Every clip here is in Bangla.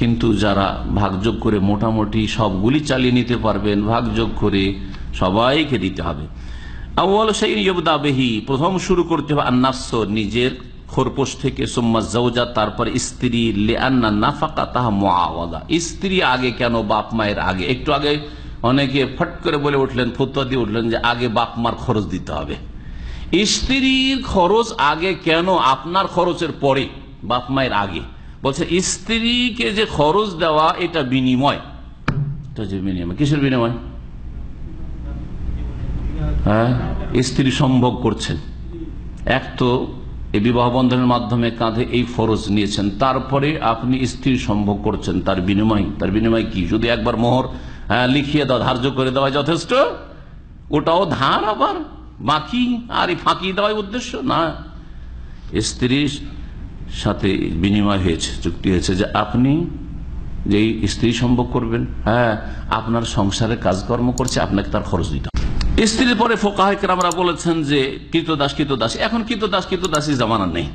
কিন্তু যারা ভাগযোগ করে মোটামুটি সবগুলি চালিয়ে নিতে পারবেন ভাগযোগ করে সবাইকে দিতে হবে আউ্বাল সেই ইবদাবেহি প্রথম শুরু করতে হবে আন্নাস্য নিজের খোরপোশ থেকে সোম্মা জৌজা তারপর স্ত্রী লেআন্না নাফাকা তাহা মোয়াওয়াদা স্ত্রী আগে কেন বাপ মায়ের আগে একটু আগে অনেকে ফট করে বলে উঠলেন ফতুয়া দিয়ে উঠলেন যে আগে বাপ মার খরচ দিতে হবে স্ত্রীর খরচ আগে কেন আপনার খরচের পরে বাপ মায়ের আগে বলছে স্ত্রীকে যে খরচ দেওয়া এটা বিনিময় বিনিময় কিসের বিনিময় হ্যাঁ স্ত্রী সম্ভব করছেন এক তো এই বিবাহ বন্ধনের মাধ্যমে কাঁধে এই ফরজ নিয়েছেন তারপরে আপনি স্ত্রী সম্ভব করছেন তার বিনিময় তার বিনিময় কি যদি একবার মোহর হ্যাঁ, লিখিয়ে দেওয়া ধার্য করে দেওয়া যথেষ্ট ওটাও ধার আবার বাকি আর ফাঁকি দেওয়ার উদ্দেশ্য না স্ত্রী সাথে বিনিময় হয়েছে চুক্তি হয়েছে যে আপনি যেই স্ত্রী সম্ভব করবেন হ্যাঁ আপনার সংসারে কাজকর্ম করছে আপনাকে তার খরচ দিতে স্ত্রীর পরে ফোকাহেকরামরা বলেছেন যে কৃতদাস কৃতদাস এখন কৃতদাস কৃতদাসী জামানা নেই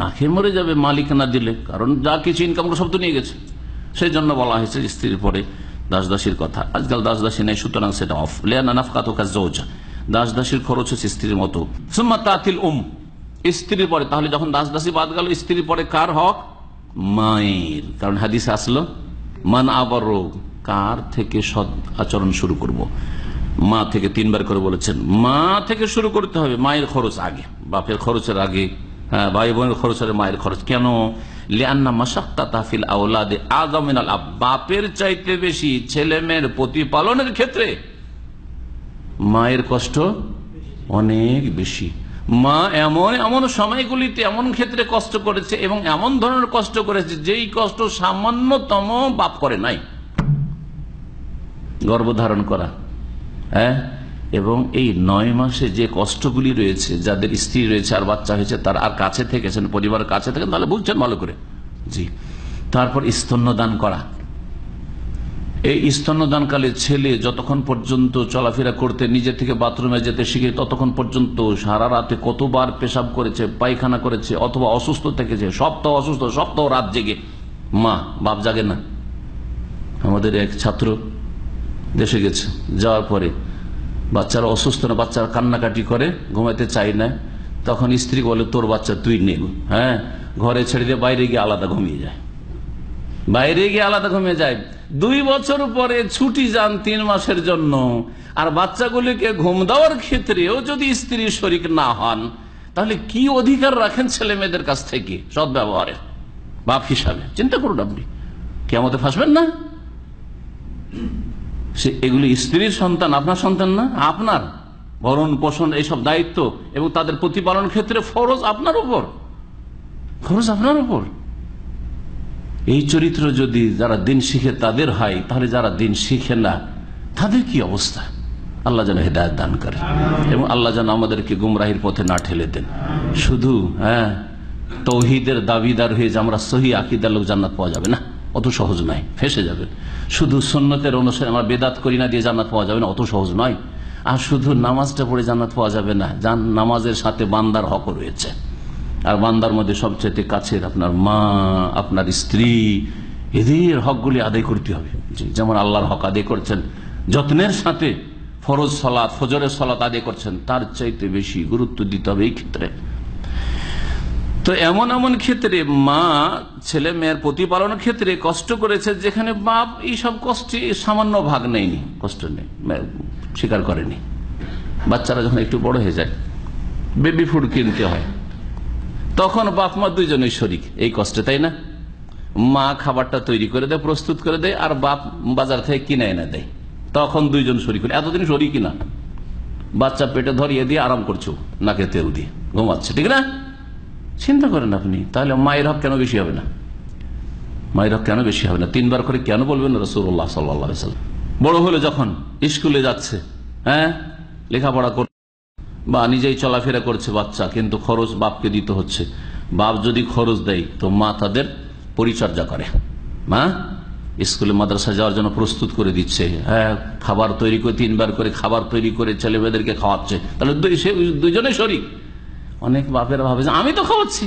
না খেয়ে মরে যাবে মালিক না দিলে কারণ যা কিছু ইনকাম সব তো নিয়ে গেছে সেই জন্য বলা হয়েছে স্ত্রীর পরে দাসদাসীর কথা আজকাল দাসদাসী নেই সুতরাং সেটা অফ লেয়ানা নাফকাত দাসীর খরচ হচ্ছে স্ত্রীর মতো সুম্মা তাতিল উম স্ত্রীর পরে তাহলে যখন দাস দাসী বাদ গেল স্ত্রীর পরে কার হক মায়ের কারণ হাদিস আসলো মান আবার কার থেকে সৎ আচরণ শুরু করব। মা থেকে তিনবার করে বলেছেন মা থেকে শুরু করতে হবে মায়ের খরচ আগে বাপের খরচের আগে হ্যাঁ ভাই বোনের খরচ আর মায়ের খরচ কেন তাহফিল আউলাদে আল বাপের চাইতে বেশি ছেলে মেয়ের প্রতিপালনের ক্ষেত্রে মায়ের কষ্ট অনেক বেশি মা এমন এমন সময়গুলিতে এমন ক্ষেত্রে কষ্ট করেছে এবং এমন ধরনের কষ্ট করেছে যেই কষ্ট সামান্যতম বাপ করে নাই গর্ভধারণ করা হ্যাঁ এবং এই নয় মাসে যে কষ্টগুলি রয়েছে যাদের স্ত্রী রয়েছে আর বাচ্চা হয়েছে তার আর কাছে থেকেছেন পরিবারের কাছে থেকে তাহলে বুঝছেন ভালো করে জি তারপর স্তন্য দান করা এই স্তন্যদানকালে ছেলে যতক্ষণ পর্যন্ত চলাফেরা করতে নিজে থেকে বাথরুমে যেতে শিখে ততক্ষণ পর্যন্ত সারা রাতে কতবার পেশাব করেছে পায়খানা করেছে অথবা অসুস্থ থেকেছে সপ্তাহ অসুস্থ সপ্তাহ রাত জেগে মা বাপ জাগে না আমাদের এক ছাত্র দেশে গেছে যাওয়ার পরে বাচ্চারা অসুস্থ না বাচ্চারা কান্নাকাটি করে ঘুমাতে চাই না তখন স্ত্রী বলে তোর বাচ্চা তুই নেব হ্যাঁ ঘরে ছেড়ে দিয়ে বাইরে গিয়ে আলাদা ঘুমিয়ে যায় বাইরে গিয়ে আলাদা ঘুমিয়ে যায় দুই বছর পরে ছুটি যান তিন মাসের জন্য আর বাচ্চাগুলিকে ঘুম দেওয়ার ক্ষেত্রেও যদি স্ত্রী শরিক না হন তাহলে কি অধিকার রাখেন ছেলে মেয়েদের কাছ থেকে সৎ ব্যবহারের বাপ হিসাবে চিন্তা করুন আপনি কেমতে ফাঁসবেন না সে এগুলি স্ত্রীর সন্তান আপনার সন্তান না আপনার ভরণ পোষণ এইসব দায়িত্ব এবং তাদের প্রতিপালন ক্ষেত্রে ফরজ আপনার উপর ফরজ আপনার উপর এই চরিত্র যদি যারা দিন শিখে তাদের হয় তাহলে যারা দিন শিখে না তাদের কি অবস্থা আল্লাহ যেন হেদায়ত দান করে এবং আল্লাহ যেন আমাদেরকে গুমরাহির পথে না ঠেলে দেন শুধু হ্যাঁ তৌহিদের দাবিদার হয়ে যে আমরা সহি আকিদার লোক জান্নাত পাওয়া যাবে না অত সহজ নয় ফেসে যাবেন শুধু সন্ন্যতের অনুসারে আমরা বেদাত করি না দিয়ে জান্নাত পাওয়া যাবে না অত সহজ নয় আর শুধু নামাজটা পড়ে জান্নাত পাওয়া যাবে না যান নামাজের সাথে বান্দার হক রয়েছে আর বান্দার মধ্যে সবচেয়ে কাছের আপনার মা আপনার স্ত্রী এদের হকগুলি আদায় করতে হবে যেমন আল্লাহর হক আদায় করছেন যত্নের সাথে ফরজ সলাৎ ফজরের সলাৎ আদায় করছেন তার চাইতে বেশি গুরুত্ব দিতে হবে এই ক্ষেত্রে তো এমন এমন ক্ষেত্রে মা ছেলে মেয়ের প্রতিপালনের ক্ষেত্রে কষ্ট করেছে যেখানে বাপ এইসব কষ্টে সামান্য ভাগ নেয়নি কষ্ট নেই স্বীকার করেনি বাচ্চারা যখন একটু বড় হয়ে যায় বেবি ফুড কিনতে হয় তখন বাপ মা দুইজনেই শরিক এই কষ্টে তাই না মা খাবারটা তৈরি করে দেয় প্রস্তুত করে দেয় আর বাপ বাজার থেকে কিনে এনে দেয় তখন দুইজন শরিক করে এতদিন শরিক কিনা বাচ্চা পেটে ধরিয়ে দিয়ে আরাম করছো নাকে তেল দিয়ে ঘুমাচ্ছে ঠিক না চিন্তা করেন আপনি তাহলে মায়ের হক কেন বেশি হবে না মায়ের হক কেন বেশি হবে না তিনবার করে কেন বলবেন রসুল্লাহ সাল্লাহ বড় হলে যখন স্কুলে যাচ্ছে হ্যাঁ লেখাপড়া বা নিজেই চলাফেরা করছে বাচ্চা কিন্তু খরচ বাপকে দিতে হচ্ছে বাপ যদি খরচ দেয় তো মা তাদের পরিচর্যা করে মা স্কুলে মাদ্রাসা যাওয়ার জন্য প্রস্তুত করে দিচ্ছে হ্যাঁ খাবার তৈরি করে তিনবার করে খাবার তৈরি করে ছেলে মেয়েদেরকে খাওয়াচ্ছে তাহলে দুইজনে শরিক অনেক বাপের ভাবে আমি তো খাওয়াচ্ছি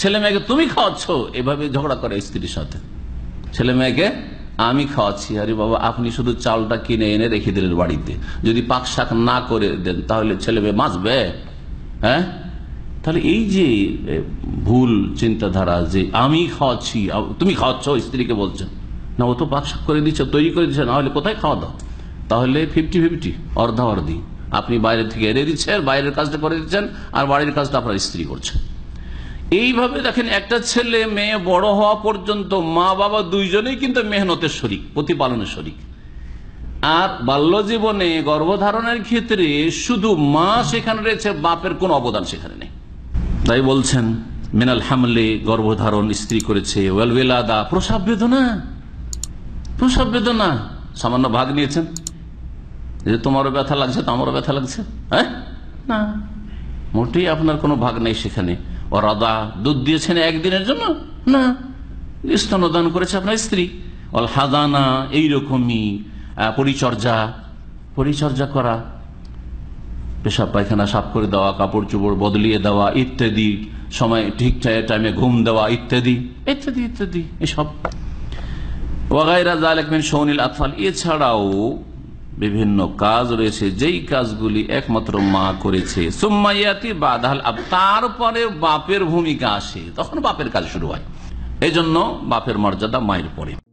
ছেলে মেয়েকে তুমি খাওয়াচ্ছ এভাবে ঝগড়া করে স্ত্রীর সাথে ছেলে মেয়েকে আমি খাওয়াচ্ছি আরে বাবা আপনি শুধু চালটা কিনে এনে রেখে দিলেন বাড়িতে যদি পাক শাক না করে দেন তাহলে ছেলে মেয়ে বাঁচবে হ্যাঁ তাহলে এই যে ভুল চিন্তাধারা যে আমি খাওয়াচ্ছি তুমি খাওয়াচ্ছ স্ত্রীকে বলছেন না ও তো পাক শাক করে দিচ্ছ তৈরি করে দিচ্ছে না হলে কোথায় খাওয়া দাও তাহলে ফিফটি ফিফটি অর্ধা অর্ধি আপনি বাইরে থেকে এনে দিচ্ছেন বাইরের কাজটা করে দিচ্ছেন আর বাড়ির কাজটা আপনার স্ত্রী করছেন এইভাবে দেখেন একটা ছেলে মেয়ে বড় হওয়া পর্যন্ত মা বাবা দুইজনেই কিন্তু মেহনতের শরিক প্রতিপালনের শরিক আর বাল্য জীবনে গর্ভধারণের ক্ষেত্রে শুধু মা সেখানে রয়েছে বাপের কোন অবদান সেখানে নেই তাই বলছেন মেনাল হামলে গর্ভধারণ স্ত্রী করেছে ওয়েলবেলাদা প্রসাব বেদনা প্রসাব বেদনা সামান্য ভাগ নিয়েছেন যে তোমারও ব্যথা লাগছে তো আমারও ব্যথা লাগছে হ্যাঁ না মোটেই আপনার কোনো ভাগ নেই সেখানে অরাদা দুধ দিয়েছেন একদিনের জন্য না স্তনদান করেছে আপনার স্ত্রী অল হাদানা এইরকমই পরিচর্যা পরিচর্যা করা পেশাব পায়খানা সাফ করে দেওয়া কাপড় চোপড় বদলিয়ে দেওয়া ইত্যাদি সময় ঠিক টাইমে ঘুম দেওয়া ইত্যাদি ইত্যাদি ইত্যাদি এসব ওয়াগাইরা জালেকমেন সৌনিল আতফাল এছাড়াও বিভিন্ন কাজ রয়েছে যেই কাজগুলি একমাত্র মা করেছে সোম্মাইয়াতি বাদাল তারপরে বাপের ভূমিকা আসে তখন বাপের কাজ শুরু হয় এই জন্য বাপের মর্যাদা মায়ের পরে